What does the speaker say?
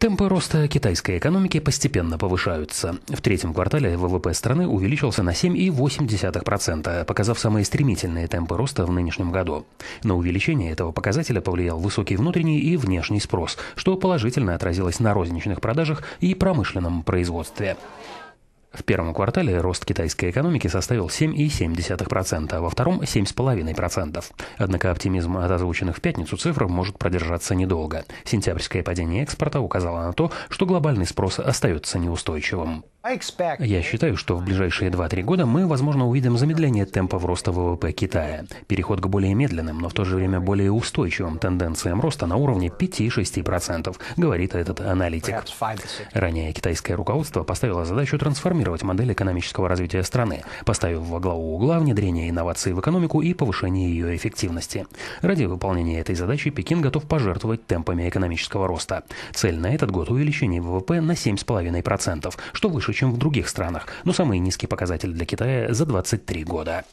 Темпы роста китайской экономики постепенно повышаются. В третьем квартале ВВП страны увеличился на 7,8%, показав самые стремительные темпы роста в нынешнем году. На увеличение этого показателя повлиял высокий внутренний и внешний спрос, что положительно отразилось на розничных продажах и промышленном производстве. В первом квартале рост китайской экономики составил 7,7%, а во втором – 7,5%. Однако оптимизм от озвученных в пятницу цифр может продержаться недолго. Сентябрьское падение экспорта указало на то, что глобальный спрос остается неустойчивым. Я считаю, что в ближайшие 2-3 года мы, возможно, увидим замедление темпов роста ВВП Китая, переход к более медленным, но в то же время более устойчивым тенденциям роста на уровне 5-6%, говорит этот аналитик. Ранее китайское руководство поставило задачу трансформировать модель экономического развития страны, поставив во главу угла внедрение инноваций в экономику и повышение ее эффективности. Ради выполнения этой задачи Пекин готов пожертвовать темпами экономического роста. Цель на этот год увеличение ВВП на 7,5%, что выше больше, чем в других странах, но самый низкий показатель для Китая за 23 года.